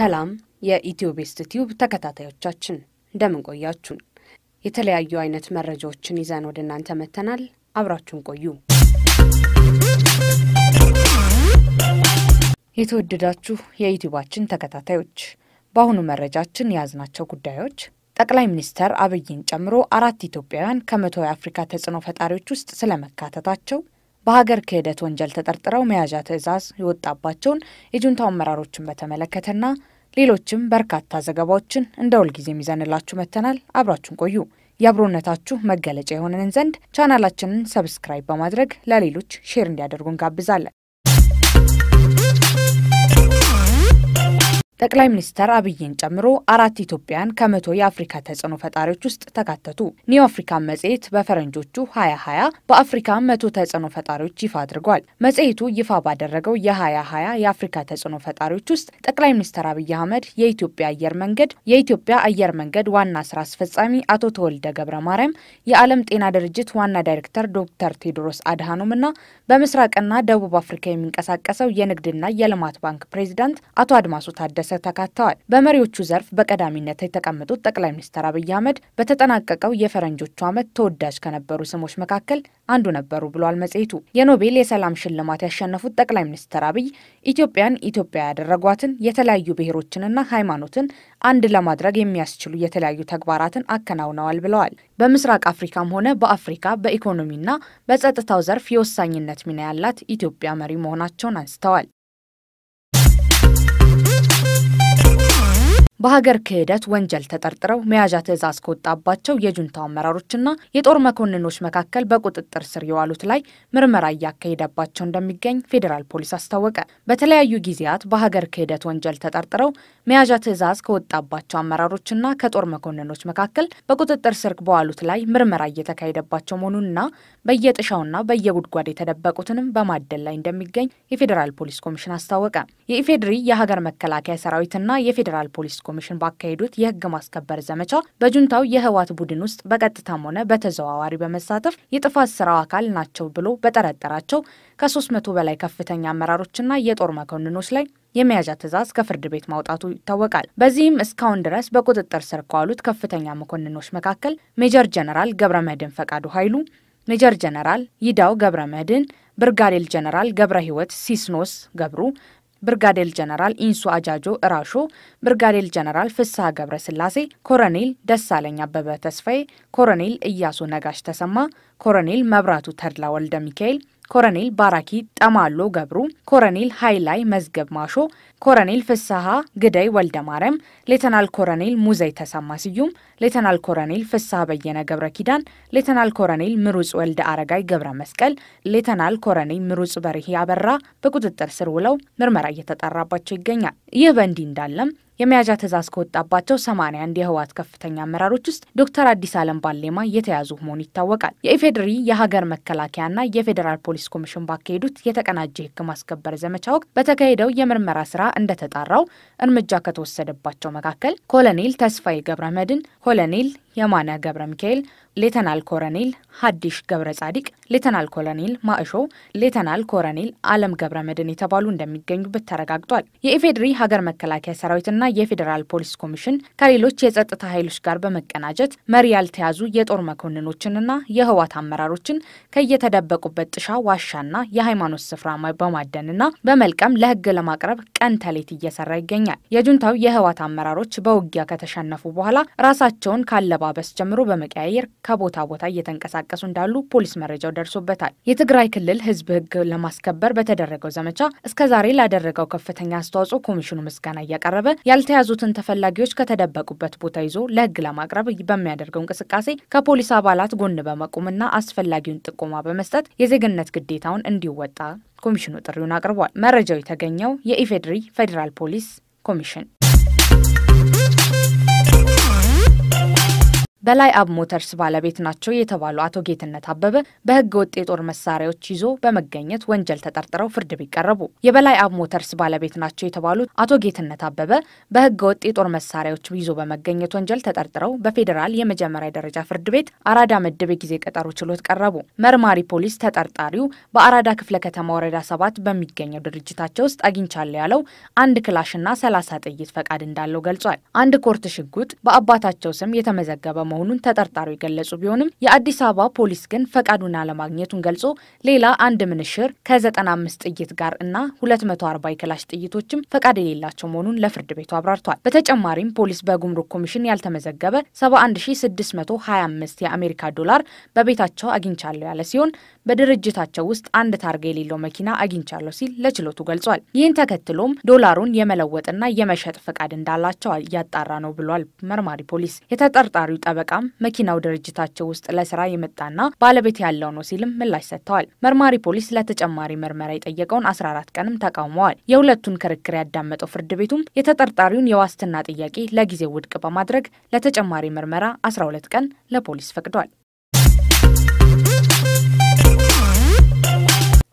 ሰላም የኢትዮ ቲዩብ ተከታታዮቻችን እንደምን ቆያችሁን? የተለያዩ አይነት መረጃዎችን ይዘን ወደ እናንተ መጥተናል። አብራችሁን ቆዩ። የተወደዳችሁ የዩቲዩባችን ተከታታዮች በአሁኑ መረጃችን የያዝናቸው ጉዳዮች ጠቅላይ ሚኒስተር አብይን ጨምሮ አራት ኢትዮጵያውያን ከመቶ የአፍሪካ ተጽዕኖ ፈጣሪዎች ውስጥ ስለመካተታቸው፣ በሀገር ክህደት ወንጀል ተጠርጥረው መያዣ ትዕዛዝ የወጣባቸውን የጁንታው አመራሮችን በተመለከተና ሌሎችም በርካታ ዘገባዎችን እንደ ሁልጊዜ ይዘንላችሁ መጥተናል። አብራችሁን ቆዩ። የአብሮነታችሁ መገለጫ የሆነን ዘንድ ቻናላችንን ሰብስክራይብ በማድረግ ለሌሎች ሼር እንዲያደርጉ እንጋብዛለን። ጠቅላይ ሚኒስትር አብይን ጨምሮ አራት ኢትዮጵያን ከመቶ የአፍሪካ ተጽዕኖ ፈጣሪዎች ውስጥ ተካተቱ። ኒው አፍሪካን መጽሔት በፈረንጆቹ 2020 በአፍሪካ መቶ ተጽዕኖ ፈጣሪዎች ይፋ አድርጓል። መጽሔቱ ይፋ ባደረገው የ2020 የአፍሪካ ተጽዕኖ ፈጣሪዎች ውስጥ ጠቅላይ ሚኒስትር አብይ አህመድ፣ የኢትዮጵያ አየር መንገድ የኢትዮጵያ አየር መንገድ ዋና ስራ አስፈጻሚ አቶ ተወልደ ገብረ ማርያም፣ የዓለም ጤና ድርጅት ዋና ዳይሬክተር ዶክተር ቴዎድሮስ አድሃኖም እና በምስራቅና ደቡብ አፍሪካ የሚንቀሳቀሰው የንግድና የልማት ባንክ ፕሬዚዳንት አቶ አድማሱ ታደሰ መከሰት ተካተዋል። በመሪዎቹ ዘርፍ በቀዳሚነት የተቀመጡት ጠቅላይ ሚኒስትር አብይ አህመድ በተጠናቀቀው የፈረንጆቹ ዓመት ተወዳጅ ከነበሩ ስሞች መካከል አንዱ ነበሩ ብሏል መጽሔቱ። የኖቤል የሰላም ሽልማት ያሸነፉት ጠቅላይ ሚኒስትር አብይ ኢትዮጵያን ኢትዮጵያ ያደረጓትን የተለያዩ ብሔሮችንና ሃይማኖትን አንድ ለማድረግ የሚያስችሉ የተለያዩ ተግባራትን አከናውነዋል ብለዋል። በምስራቅ አፍሪካም ሆነ በአፍሪካ በኢኮኖሚና በጸጥታው ዘርፍ የወሳኝነት ሚና ያላት ኢትዮጵያ መሪ መሆናቸውን አንስተዋል። በሀገር ክህደት ወንጀል ተጠርጥረው መያዣ ትዕዛዝ ከወጣባቸው የጁንታው አመራሮችና የጦር መኮንኖች መካከል በቁጥጥር ስር የዋሉት ላይ ምርመራ እያካሄደባቸው እንደሚገኝ ፌዴራል ፖሊስ አስታወቀ። በተለያዩ ጊዜያት በሀገር ክህደት ወንጀል ተጠርጥረው መያዣ ትዕዛዝ ከወጣባቸው አመራሮችና ከጦር መኮንኖች መካከል በቁጥጥር ስር በዋሉት ላይ ምርመራ እየተካሄደባቸው መሆኑንና በየጥሻውና በየጉድጓድ የተደበቁትንም በማደን ላይ እንደሚገኝ የፌዴራል ፖሊስ ኮሚሽን አስታወቀ። የኢፌዴሪ የሀገር መከላከያ ሰራዊትና የፌዴራል ፖሊስ ኮሚሽን ባካሄዱት የህግ ማስከበር ዘመቻ በጁንታው የህወሓት ቡድን ውስጥ በቀጥታም ሆነ በተዘዋዋሪ በመሳተፍ የጥፋት ስራው አካል ናቸው ብሎ በጠረጠራቸው ከ300 በላይ ከፍተኛ አመራሮችና የጦር መኮንኖች ላይ የመያዣ ትዕዛዝ ከፍርድ ቤት ማውጣቱ ይታወቃል። በዚህም እስካሁን ድረስ በቁጥጥር ስር ከዋሉት ከፍተኛ መኮንኖች መካከል ሜጀር ጀነራል ገብረ መድህን ፈቃዱ ኃይሉ፣ ሜጀር ጀነራል ይዳው ገብረ መድህን፣ ብርጋዴል ጀነራል ገብረ ህይወት ሲስኖስ ገብሩ፣ ብርጋዴል ጀነራል ኢንሱ አጃጆ እራሾ፣ ብርጋዴል ጀነራል ፍስሐ ገብረ ስላሴ፣ ኮሎኔል ደሳለኝ አበበ ተስፋዬ፣ ኮሎኔል እያሱ ነጋሽ ተሰማ፣ ኮሎኔል መብራቱ ተድላ ወልደ ሚካኤል ኮረኔል ባራኪ ጠማሎ ገብሩ፣ ኮረኔል ሀይላይ መዝገብ ማሾ፣ ኮረኔል ፍስሐ ግደይ ወልደ ማርያም፣ ሌተናል ኮረኔል ሙዘይ ተሰማ ስዩም፣ ሌተናል ኮረኔል ፍስሐ በየነ ገብረ ኪዳን፣ ሌተናል ኮረኔል ምሩጽ ወልደ አረጋይ ገብረ መስቀል፣ ሌተናል ኮረኔል ምሩጽ በርሄ አበራ በቁጥጥር ስር ውለው ምርመራ እየተጣራባቸው ይገኛል። ይህ በእንዲህ እንዳለም የመያዣ ትእዛዝ ከወጣባቸው 81 የህወሓት ከፍተኛ አመራሮች ውስጥ ዶክተር አዲስ አለም ባሌማ የተያዙ መሆኑ ይታወቃል። የኢፌዴሪ የሀገር መከላከያና የፌዴራል ፖሊስ ኮሚሽን ባካሄዱት የተቀናጀ ህግ ማስከበር ዘመቻ ወቅት በተካሄደው የምርመራ ስራ እንደተጣራው እርምጃ ከተወሰደባቸው መካከል ኮሎኔል ተስፋዬ ገብረ መድን፣ ኮሎኔል የማነ ገብረ ሚካኤል፣ ሌተናል ኮረኔል ሀዲሽ ገብረ ጻዲቅ፣ ሌተናል ኮረኔል ማእሾ፣ ሌተናል ኮረኔል አለም ገብረ መድን የተባሉ እንደሚገኙበት ተረጋግጧል። የኢፌዴሪ ሀገር መከላከያ ሰራዊትና የፌዴራል ፖሊስ ኮሚሽን ከሌሎች የጸጥታ ኃይሎች ጋር በመቀናጀት መሪ ያልተያዙ የጦር መኮንኖችንና የህዋት አመራሮችን ከየተደበቁበት ጥሻ ዋሻና የሃይማኖት ስፍራ በማደንና በመልቀም ለህግ ለማቅረብ ቀን ተሌት እየሰራ ይገኛል። የጁንታው የህዋት አመራሮች በውጊያ ከተሸነፉ በኋላ ራሳቸውን ካለ አለባበስ ጀምሮ በመቀያየር ከቦታ ቦታ እየተንቀሳቀሱ እንዳሉ ፖሊስ መረጃው ደርሶበታል። የትግራይ ክልል ህዝብ ህግ ለማስከበር በተደረገው ዘመቻ እስከዛሬ ላደረገው ከፍተኛ አስተዋጽኦ ኮሚሽኑ ምስጋና እያቀረበ ያልተያዙትን ተፈላጊዎች ከተደበቁበት ቦታ ይዞ ለህግ ለማቅረብ በሚያደርገው እንቅስቃሴ ከፖሊስ አባላት ጎን በመቆምና አስፈላጊውን ጥቆማ በመስጠት የዜግነት ግዴታውን እንዲወጣ ኮሚሽኑ ጥሪውን አቅርቧል። መረጃው የተገኘው የኢፌዴሪ ፌዴራል ፖሊስ ኮሚሽን በላይ አብ ሞተርስ ባለቤት ናቸው የተባሉ አቶ ጌትነት አበበ በህገ ወጥ የጦር መሳሪያዎች ይዞ በመገኘት ወንጀል ተጠርጥረው ፍርድ ቤት ቀረቡ። የበላይ አብ ሞተርስ ባለቤት ናቸው የተባሉት አቶ ጌትነት አበበ በህገ ወጥ የጦር መሳሪያዎች ይዞ በመገኘት ወንጀል ተጠርጥረው በፌዴራል የመጀመሪያ ደረጃ ፍርድ ቤት አራዳ ምድብ የጊዜ ቀጠሮ ችሎት ቀረቡ። መርማሪ ፖሊስ ተጠርጣሪው በአራዳ ክፍለ ከተማ ወረዳ ሰባት በሚገኘው ድርጅታቸው ውስጥ አግኝቻለሁ ያለው አንድ ክላሽና ሰላሳ ጥይት ፈቃድ እንዳለው ገልጿል። አንድ ኮርት ሽጉጥ በአባታቸው ስም የተመዘገበ መሆኑን ተጠርጣሪው የገለጹ ቢሆንም የአዲስ አበባ ፖሊስ ግን ፈቃዱን አለማግኘቱን ገልጾ ሌላ አንድ ምንሽር ከ95 ጥይት ጋር እና 240 የክላሽ ጥይቶችም ፈቃድ የሌላቸው መሆኑን ለፍርድ ቤቱ አብራርቷል። በተጨማሪም ፖሊስ በጉምሩክ ኮሚሽን ያልተመዘገበ 71625 የአሜሪካ ዶላር በቤታቸው አግኝቻለሁ ያለ ሲሆን በድርጅታቸው ውስጥ አንድ ታርጋ የሌለው መኪና አግኝቻለሁ ሲል ለችሎቱ ገልጿል። ይህን ተከትሎም ዶላሩን የመለወጥና የመሸጥ ፈቃድ እንዳላቸው እያጣራ ነው ብሏል መርማሪ ፖሊስ። የተጠርጣሪው ጠበ ሲያበቃም መኪናው ድርጅታቸው ውስጥ ለስራ የመጣና ባለቤት ያለው ነው ሲልም ምላሽ ሰጥተዋል። መርማሪ ፖሊስ ለተጨማሪ ምርመራ የጠየቀውን 14 ቀንም ተቃውመዋል። የሁለቱን ክርክር ያዳመጠው ፍርድ ቤቱም የተጠርጣሪውን የዋስትና ጥያቄ ለጊዜው ውድቅ በማድረግ ለተጨማሪ ምርመራ 12 ቀን ለፖሊስ ፈቅዷል።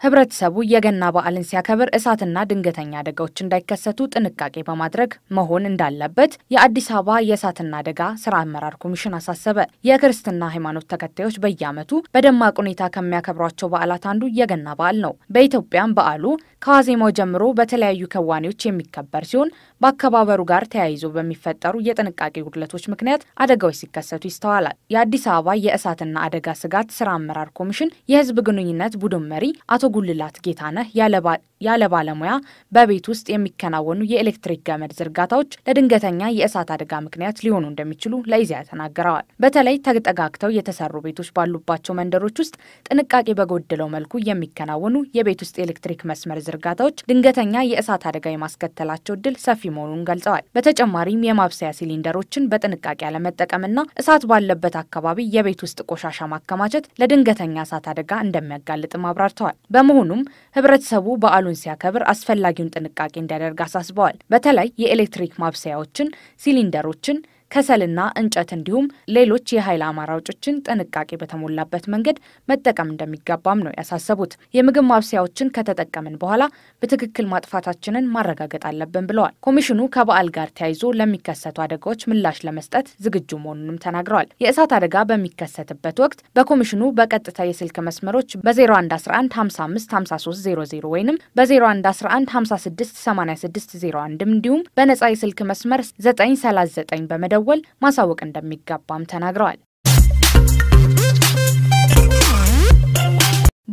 ህብረተሰቡ የገና በዓልን ሲያከብር እሳትና ድንገተኛ አደጋዎች እንዳይከሰቱ ጥንቃቄ በማድረግ መሆን እንዳለበት የአዲስ አበባ የእሳትና አደጋ ስራ አመራር ኮሚሽን አሳሰበ። የክርስትና ሃይማኖት ተከታዮች በየዓመቱ በደማቅ ሁኔታ ከሚያከብሯቸው በዓላት አንዱ የገና በዓል ነው። በኢትዮጵያም በዓሉ ከዋዜማው ጀምሮ በተለያዩ ከዋኔዎች የሚከበር ሲሆን በአከባበሩ ጋር ተያይዞ በሚፈጠሩ የጥንቃቄ ጉድለቶች ምክንያት አደጋዎች ሲከሰቱ ይስተዋላል። የአዲስ አበባ የእሳትና አደጋ ስጋት ስራ አመራር ኮሚሽን የህዝብ ግንኙነት ቡድን መሪ አቶ ጉልላት ጌታነህ ያለባ ያለ ባለሙያ በቤት ውስጥ የሚከናወኑ የኤሌክትሪክ ገመድ ዝርጋታዎች ለድንገተኛ የእሳት አደጋ ምክንያት ሊሆኑ እንደሚችሉ ለኢዜአ ተናግረዋል። በተለይ ተጠጋግተው የተሰሩ ቤቶች ባሉባቸው መንደሮች ውስጥ ጥንቃቄ በጎደለው መልኩ የሚከናወኑ የቤት ውስጥ የኤሌክትሪክ መስመር ዝርጋታዎች ድንገተኛ የእሳት አደጋ የማስከተላቸው እድል ሰፊ መሆኑን ገልጸዋል። በተጨማሪም የማብሰያ ሲሊንደሮችን በጥንቃቄ አለመጠቀምና እሳት ባለበት አካባቢ የቤት ውስጥ ቆሻሻ ማከማቸት ለድንገተኛ እሳት አደጋ እንደሚያጋልጥም አብራርተዋል። በመሆኑም ህብረተሰቡ በዓሉ በዓሉን ሲያከብር አስፈላጊውን ጥንቃቄ እንዲያደርግ አሳስበዋል። በተለይ የኤሌክትሪክ ማብሰያዎችን፣ ሲሊንደሮችን ከሰልና እንጨት እንዲሁም ሌሎች የኃይል አማራጮችን ጥንቃቄ በተሞላበት መንገድ መጠቀም እንደሚገባም ነው ያሳሰቡት። የምግብ ማብሰያዎችን ከተጠቀምን በኋላ በትክክል ማጥፋታችንን ማረጋገጥ አለብን ብለዋል። ኮሚሽኑ ከበዓል ጋር ተያይዞ ለሚከሰቱ አደጋዎች ምላሽ ለመስጠት ዝግጁ መሆኑንም ተናግረዋል። የእሳት አደጋ በሚከሰትበት ወቅት በኮሚሽኑ በቀጥታ የስልክ መስመሮች በ0111 55 ወይም በ0111 56 86 01 እንዲሁም በነጻ የስልክ መስመር 939 በመደ በመደወል ማሳወቅ እንደሚገባም ተናግረዋል።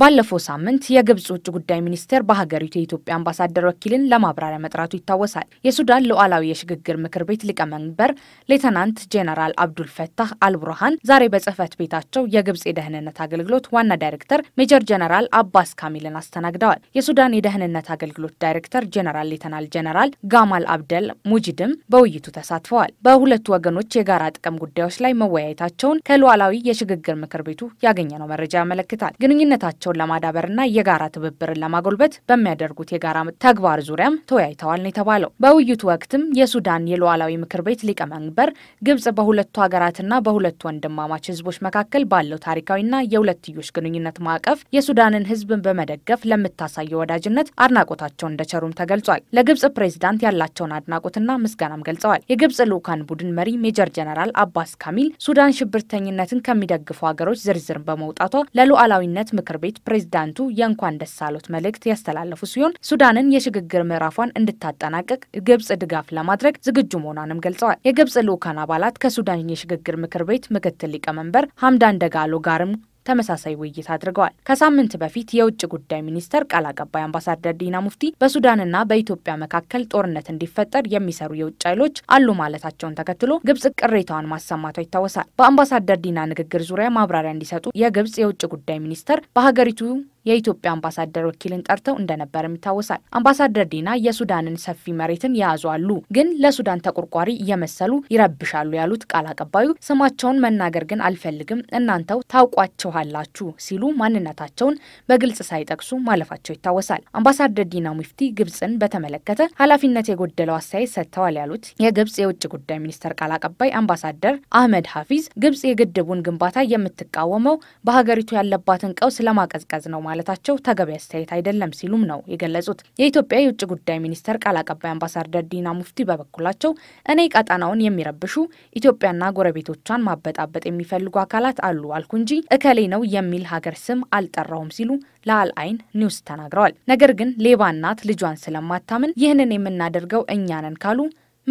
ባለፈው ሳምንት የግብጽ ውጭ ጉዳይ ሚኒስቴር በሀገሪቱ የኢትዮጵያ አምባሳደር ወኪልን ለማብራሪያ መጥራቱ ይታወሳል። የሱዳን ሉዓላዊ የሽግግር ምክር ቤት ሊቀመንበር ሌተናንት ጄኔራል አብዱል ፈታህ አልቡርሃን ዛሬ በጽህፈት ቤታቸው የግብጽ የደህንነት አገልግሎት ዋና ዳይሬክተር ሜጀር ጄኔራል አባስ ካሚልን አስተናግደዋል። የሱዳን የደህንነት አገልግሎት ዳይሬክተር ጄኔራል ሌተናል ጄኔራል ጋማል አብደል ሙጅድም በውይይቱ ተሳትፈዋል። በሁለቱ ወገኖች የጋራ ጥቅም ጉዳዮች ላይ መወያየታቸውን ከሉዓላዊ የሽግግር ምክር ቤቱ ያገኘነው መረጃ ያመለክታል። ግንኙነታቸው አቅማቸውን ለማዳበርና የጋራ ትብብርን ለማጎልበት በሚያደርጉት የጋራ ተግባር ዙሪያም ተወያይተዋል ነው የተባለው። በውይይቱ ወቅትም የሱዳን የሉዓላዊ ምክር ቤት ሊቀመንበር ግብጽ በሁለቱ ሀገራትና በሁለቱ ወንድማማች ህዝቦች መካከል ባለው ታሪካዊና የሁለትዮሽ ግንኙነት ማዕቀፍ የሱዳንን ህዝብን በመደገፍ ለምታሳየው ወዳጅነት አድናቆታቸውን እንደቸሩም ተገልጿል። ለግብጽ ፕሬዚዳንት ያላቸውን አድናቆትና ምስጋናም ገልጸዋል። የግብጽ ልዑካን ቡድን መሪ ሜጀር ጀነራል አባስ ካሚል ሱዳን ሽብርተኝነትን ከሚደግፉ ሀገሮች ዝርዝር በመውጣቷ ለሉዓላዊነት ምክር ቤት በፊት ፕሬዚዳንቱ የእንኳን ደስ አሎት መልእክት ያስተላለፉ ሲሆን ሱዳንን የሽግግር ምዕራፏን እንድታጠናቀቅ ግብጽ ድጋፍ ለማድረግ ዝግጁ መሆኗንም ገልጸዋል። የግብጽ ልዑካን አባላት ከሱዳን የሽግግር ምክር ቤት ምክትል ሊቀመንበር ሀምዳን ደጋሎ ጋርም ተመሳሳይ ውይይት አድርገዋል። ከሳምንት በፊት የውጭ ጉዳይ ሚኒስተር ቃል አቀባይ አምባሳደር ዲና ሙፍቲ በሱዳንና በኢትዮጵያ መካከል ጦርነት እንዲፈጠር የሚሰሩ የውጭ ኃይሎች አሉ ማለታቸውን ተከትሎ ግብጽ ቅሬታዋን ማሰማቷ ይታወሳል። በአምባሳደር ዲና ንግግር ዙሪያ ማብራሪያ እንዲሰጡ የግብጽ የውጭ ጉዳይ ሚኒስተር በሀገሪቱ የኢትዮጵያ አምባሳደር ወኪልን ጠርተው እንደነበርም ይታወሳል። አምባሳደር ዲና የሱዳንን ሰፊ መሬትን የያዙ አሉ፣ ግን ለሱዳን ተቆርቋሪ እየመሰሉ ይረብሻሉ ያሉት ቃል አቀባዩ ስማቸውን መናገር ግን አልፈልግም፣ እናንተው ታውቋቸኋላችሁ ሲሉ ማንነታቸውን በግልጽ ሳይጠቅሱ ማለፋቸው ይታወሳል። አምባሳደር ዲና ሙፍቲ ግብፅን በተመለከተ ኃላፊነት የጎደለው አስተያየት ሰጥተዋል ያሉት የግብፅ የውጭ ጉዳይ ሚኒስቴር ቃል አቀባይ አምባሳደር አህመድ ሀፊዝ ግብፅ የግድቡን ግንባታ የምትቃወመው በሀገሪቱ ያለባትን ቀውስ ለማቀዝቀዝ ነው ማለት ማለታቸው ተገቢ አስተያየት አይደለም ሲሉም ነው የገለጹት። የኢትዮጵያ የውጭ ጉዳይ ሚኒስቴር ቃል አቀባይ አምባሳደር ዲና ሙፍቲ በበኩላቸው እኔ ቀጠናውን የሚረብሹ ኢትዮጵያና ጎረቤቶቿን ማበጣበጥ የሚፈልጉ አካላት አሉ አልኩ እንጂ እከሌ ነው የሚል ሀገር ስም አልጠራውም ሲሉ ለአልአይን ኒውስ ተናግረዋል። ነገር ግን ሌባ እናት ልጇን ስለማታምን ይህንን የምናደርገው እኛ ነን ካሉ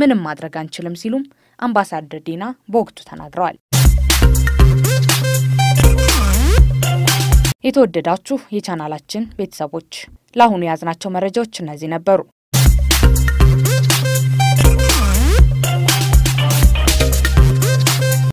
ምንም ማድረግ አንችልም ሲሉም አምባሳደር ዲና በወቅቱ ተናግረዋል። የተወደዳችሁ የቻናላችን ቤተሰቦች ለአሁኑ የያዝናቸው መረጃዎች እነዚህ ነበሩ።